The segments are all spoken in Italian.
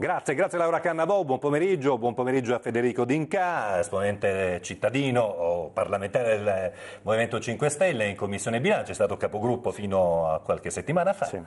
Grazie, grazie Laura Cannavò, buon pomeriggio, buon pomeriggio a Federico D'Inca, esponente cittadino o parlamentare del Movimento 5 Stelle in Commissione Bilancio, è stato capogruppo fino a qualche settimana fa. Sì.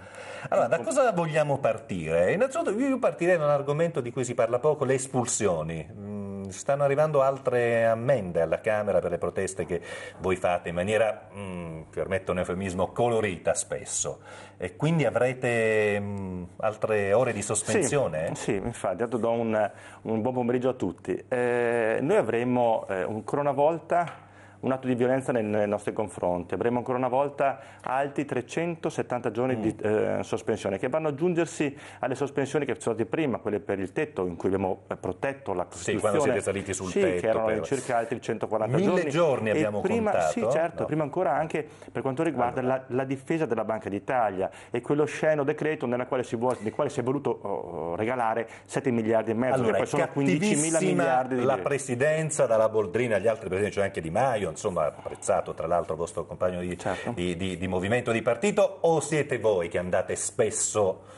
Allora, da cosa vogliamo partire? Innanzitutto io partirei da un argomento di cui si parla poco, le espulsioni mm, stanno arrivando altre ammende alla Camera per le proteste che voi fate in maniera, mm, permetto un eufemismo, colorita spesso. E quindi avrete mm, altre ore di sospensione? Sì, sì infatti, do un, un, buon pomeriggio a tutti. Eh, noi avremo eh, una volta un atto di violenza nei, nei nostri confronti. Avremo ancora una volta altri 370 giorni mm. di eh, sospensione che vanno ad aggiungersi alle sospensioni che ci sono state prima, quelle per il tetto in cui abbiamo eh, protetto la Costituzione. Sì, quando siete saliti sul sì, tetto. che erano per... circa altri 140 Mille giorni. giorni abbiamo prima, contato. Sì, certo, no. prima ancora anche per quanto riguarda allora. la, la, difesa della Banca d'Italia e quello sceno decreto nella quale si vuole, nel quale si è voluto oh, regalare 7 miliardi e mezzo, allora, che poi sono 15 mila miliardi di la presidenza dalla Boldrina agli altri presidenti, cioè anche Di Maio, insomma apprezzato tra l'altro vostro compagno di, certo. di, di, di movimento di partito, o siete voi che andate spesso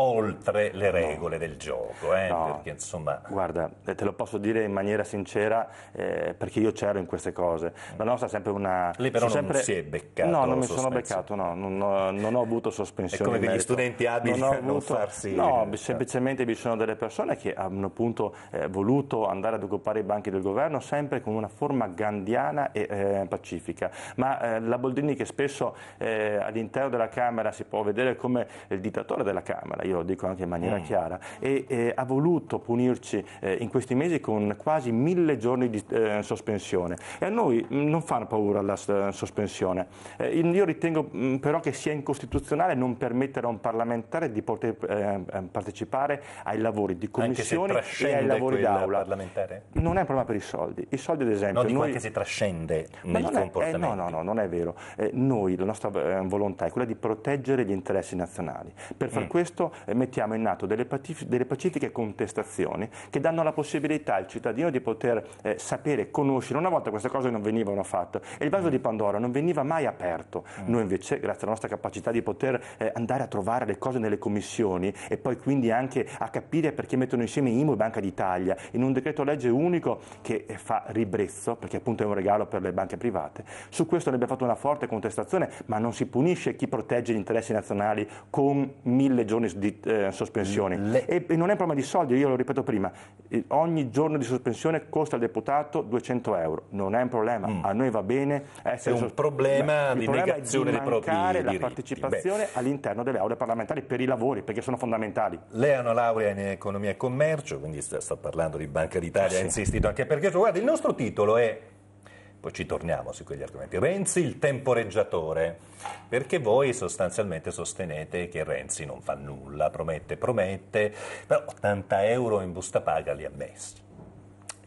oltre le regole no. del gioco. Eh? No. Perché, insomma... Guarda, eh, te lo posso dire in maniera sincera eh, perché io c'ero in queste cose. La nostra è sempre una... Lei però non sempre... si è beccato. No, non mi sono beccato, no. Non ho, non ho avuto sospensione. È come per gli studenti abili non, avuto... non farsi... No, semplicemente vi sono delle persone che hanno appunto eh, voluto andare ad occupare i banchi del governo sempre con una forma gandiana e eh, pacifica. Ma la Boldini che spesso all'interno della Camera si può vedere come il dittatore della Camera, io lo dico anche in maniera mm. chiara, e eh, ha voluto punirci eh, in questi mesi con quasi mille giorni di eh, sospensione. E a noi mm, non fanno paura la eh, sospensione. Eh, io ritengo mh, mm, però che sia incostituzionale non permettere a un parlamentare di poter eh, partecipare ai lavori di commissione e ai lavori d'aula. Non è un problema per i soldi. I soldi, ad esempio. No, dico noi... che si trascende nel comportamento. no, no, no, non è vero. noi, la nostra volontà è quella di proteggere gli interessi nazionali. Per far mm. questo mettiamo in atto delle, delle pacifiche contestazioni che danno la possibilità al cittadino di poter eh, sapere, conoscere. Una volta queste cose non venivano fatte e il vaso mm. di Pandora non veniva mai aperto. Mm. Noi invece, grazie alla nostra capacità di poter eh, andare a trovare le cose nelle commissioni e poi quindi anche a capire perché mettono insieme IMU e Banca d'Italia in un decreto legge unico che eh, fa ribrezzo, perché appunto è un regalo per le banche private, su questo ne abbiamo fatto una forte contestazione, ma non si punisce chi protegge gli interessi nazionali con mille giorni di eh, sospensioni. Mm, le... E, e, non è un problema di soldi, io lo ripeto prima, eh, ogni giorno di sospensione costa al deputato 200 euro, non è un problema, mm. a noi va bene essere... È un problema Beh, di problema negazione dei propri la partecipazione Beh. all'interno delle aule parlamentari per i lavori, perché sono fondamentali. Lei ha una laurea in economia e commercio, quindi sta, sta parlando di Banca d'Italia, eh, ha sì. insistito anche perché... Guarda, il nostro titolo è poi ci torniamo su quegli argomenti. Renzi il temporeggiatore, perché voi sostanzialmente sostenete che Renzi non fa nulla, promette, promette, però 80 euro in busta paga li ha messi.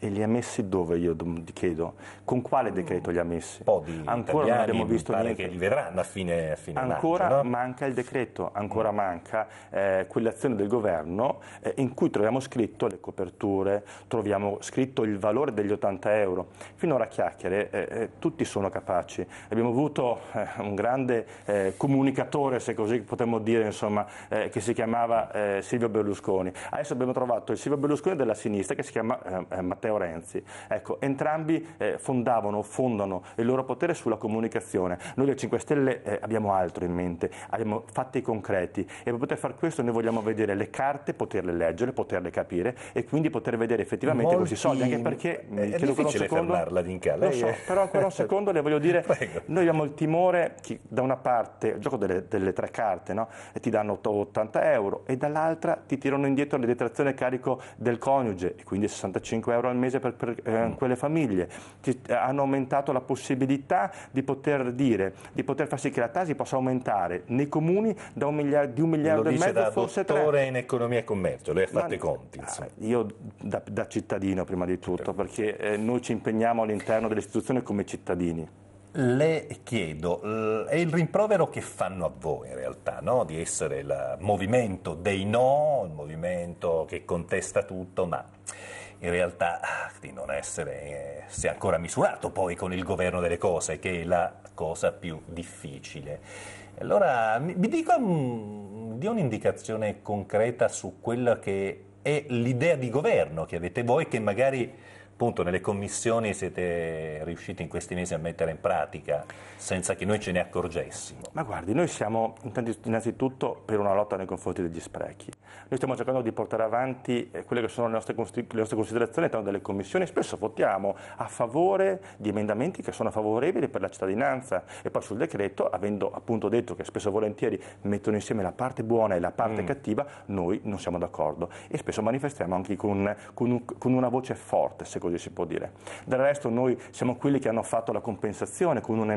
E li ha messi dove, io chiedo? Con quale mm. decreto li ha messi? Podi, ancora non abbiamo visto niente. che li vedranno a fine, a fine Ancora maggio, no? manca il decreto, ancora mm. manca eh, quell'azione del governo eh, in cui troviamo scritto le coperture, troviamo scritto il valore degli 80 euro. Finora a chiacchiere eh, eh, tutti sono capaci. Abbiamo avuto eh, un grande eh, comunicatore, se così potremmo dire, insomma, che si chiamava Silvio Berlusconi. Adesso abbiamo trovato il Silvio Berlusconi della sinistra che si chiama Matteo Matteo Renzi. Ecco, entrambi eh, fondavano fondano il loro potere sulla comunicazione. Noi del 5 Stelle eh, abbiamo altro in mente, abbiamo fatti concreti e per poter fare questo noi vogliamo vedere le carte, poterle leggere, poterle capire e quindi poter vedere effettivamente Molti... questi soldi, anche perché eh, è, è difficile secondo, fermarla Vinca, lei so, però ancora un secondo le voglio dire, Prego. noi abbiamo il timore che da una parte, il gioco delle, delle tre carte, no? e ti danno 80 euro e dall'altra ti tirano indietro le detrazioni a carico del coniuge e quindi 65 euro al mese mese per, per eh, quelle famiglie, Ci, eh, hanno aumentato la possibilità di poter dire, di poter far sì che la TASI possa aumentare nei comuni da un miliardo, di un miliardo e mezzo forse tre. Lo dottore in economia e commercio, lei ha fatto i conti. Ah, insomma. Io da, da, cittadino prima di tutto, certo. perché eh, noi ci impegniamo all'interno delle istituzioni come cittadini. Le chiedo, è il rimprovero che fanno a voi in realtà, no? di essere il movimento dei no, il movimento che contesta tutto, ma in realtà di non essere, eh, se ancora misurato poi con il governo delle cose, che è la cosa più difficile. Allora, vi dico, dia un'indicazione concreta su quella che è l'idea di governo che avete voi, che magari appunto nelle commissioni siete riusciti in questi mesi a mettere in pratica senza che noi ce ne accorgessimo? Ma guardi, noi siamo innanzitutto per una lotta nei confronti degli sprechi. Noi stiamo cercando di portare avanti eh, quelle che sono le nostre, le nostre considerazioni all'interno delle commissioni. Spesso votiamo a favore di emendamenti che sono favorevoli per la cittadinanza e poi sul decreto, avendo appunto detto che spesso e volentieri mettono insieme la parte buona e la parte mm. cattiva, noi non siamo d'accordo e spesso manifestiamo anche con, con, con una voce forte, così si può dire. Del resto noi siamo quelli che hanno fatto la compensazione con un,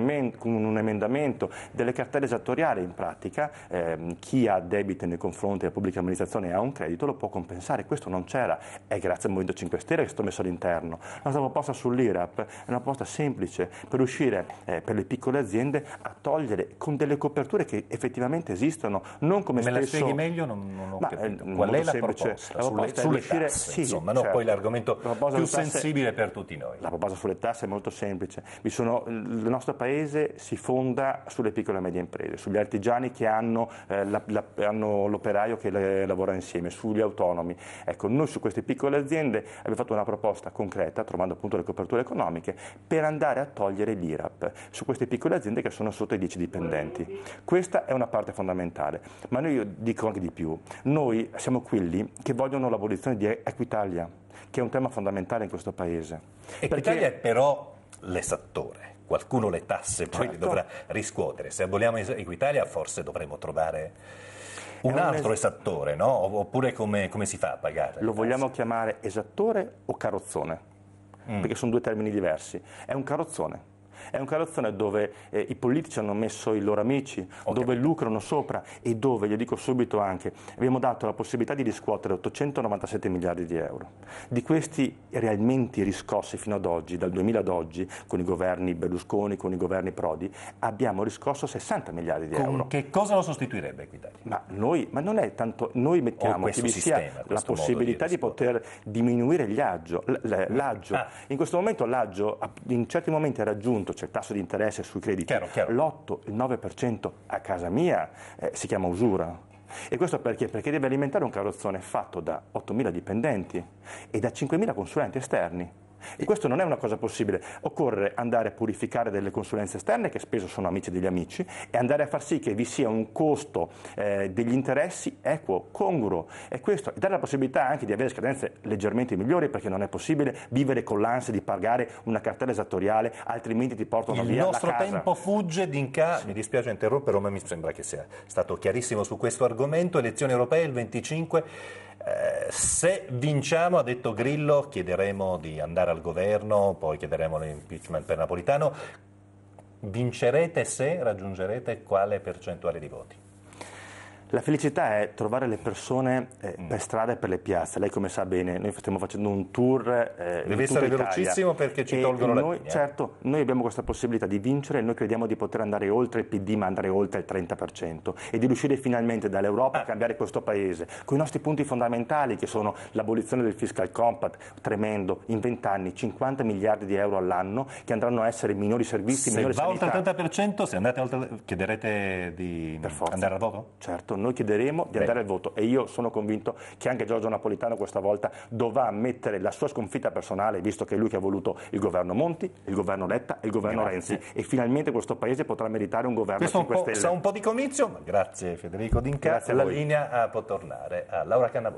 emendamento delle cartelle esattoriali in pratica, eh, chi ha debito nei confronti della pubblica amministrazione e ha un credito lo può compensare, questo non c'era, è grazie al Movimento 5 Stelle che sto messo all'interno. La nostra proposta sull'IRAP è una proposta semplice per riuscire eh, per le piccole aziende a togliere con delle coperture che effettivamente esistono, non come Me spesso... Me la spieghi meglio? Non, non ho Ma, capito. Eh, Qual è la semplice. proposta? La proposta sulle, sulle, tasse, sì, insomma, certo. no? poi certo. l'argomento la più sensato accessibile per tutti noi. La proposta sulle tasse è molto semplice. Sono, il nostro paese si fonda sulle piccole e medie imprese, sugli artigiani che hanno, eh, la, la, hanno l'operaio che le, lavora insieme, sugli autonomi. Ecco, noi su queste piccole aziende abbiamo fatto una proposta concreta, trovando appunto le coperture economiche, per andare a togliere l'IRAP su queste piccole aziende che sono sotto i 10 dipendenti. Questa è una parte fondamentale, ma noi dico anche di più. Noi siamo quelli che vogliono l'abolizione di Equitalia che è un tema fondamentale in questo Paese. E Perché... l'Italia è però l'esattore qualcuno le tasse poi certo. le dovrà riscuotere. Se aboliamo Equitalia forse dovremmo trovare un altro esattore, no? Oppure come, come, si fa a pagare? Lo vogliamo chiamare esattore o carrozzone? Mm. Perché sono due termini diversi. È un carrozzone è un carrozzone dove eh, i politici hanno messo i loro amici, okay. dove lucrano sopra e dove, glielo dico subito anche, abbiamo dato la possibilità di riscuotere 897 miliardi di euro. Di questi realmente riscossi fino ad oggi, dal 2000 ad oggi, con i governi Berlusconi, con i governi Prodi, abbiamo riscosso 60 miliardi di con euro. Che cosa lo sostituirebbe Equitalia? Ma noi, ma non è tanto, noi mettiamo che vi sistema, sia la possibilità di, di poter diminuire l'aggio. l'aggio. Ah. In questo momento l'aggio in certi momenti ha raggiunto 9%, c'è il tasso di interesse sui crediti, chiaro, chiaro. l'8, il 9% a casa mia eh, si chiama usura. E questo perché? Perché deve alimentare un carrozzone fatto da 8.000 dipendenti e da 5.000 consulenti esterni e questo non è una cosa possibile. Occorre andare a purificare delle consulenze esterne, che spesso sono amici degli amici, e andare a far sì che vi sia un costo eh, degli interessi equo, congruo. E questo e dare la possibilità anche di avere scadenze leggermente migliori, perché non è possibile vivere con l'ansia di pagare una cartella esattoriale, altrimenti ti portano Il via la casa. Il nostro tempo fugge, Dinca, sì. mi dispiace interrompere, ma mi sembra che sia stato chiarissimo su questo argomento. Elezioni europee il 25. Eh, se vinciamo, ha detto Grillo, chiederemo di andare alla al governo, poi chiederemo l'impeachment per Napolitano. Vincerete se raggiungerete quale percentuale di voti? La felicità è trovare le persone eh, mm. per strada e per le piazze. Lei come sa bene, noi stiamo facendo un tour eh, Deve essere velocissimo perché ci e tolgono le la Certo, noi abbiamo questa possibilità di vincere e noi crediamo di poter andare oltre il PD, ma andare oltre il 30% e di riuscire finalmente dall'Europa ah. a cambiare questo paese, con i nostri punti fondamentali che sono l'abolizione del fiscal compact, tremendo, in 20 anni 50 miliardi di euro all'anno che andranno a essere minori servizi, se minori sanità. Se va oltre il 30%, se andate oltre chiederete di andare a voto? Certo voto, noi chiederemo di andare Beh. al voto e io sono convinto che anche Giorgio Napolitano questa volta dovrà ammettere la sua sconfitta personale, visto che è lui che ha voluto il governo Monti, il governo Letta e il governo grazie. Renzi e finalmente questo Paese potrà meritare un governo Questo 5 un Stelle. Questo un po' di comizio, ma grazie Federico D'Inca, grazie la linea può tornare a Laura Cannavò.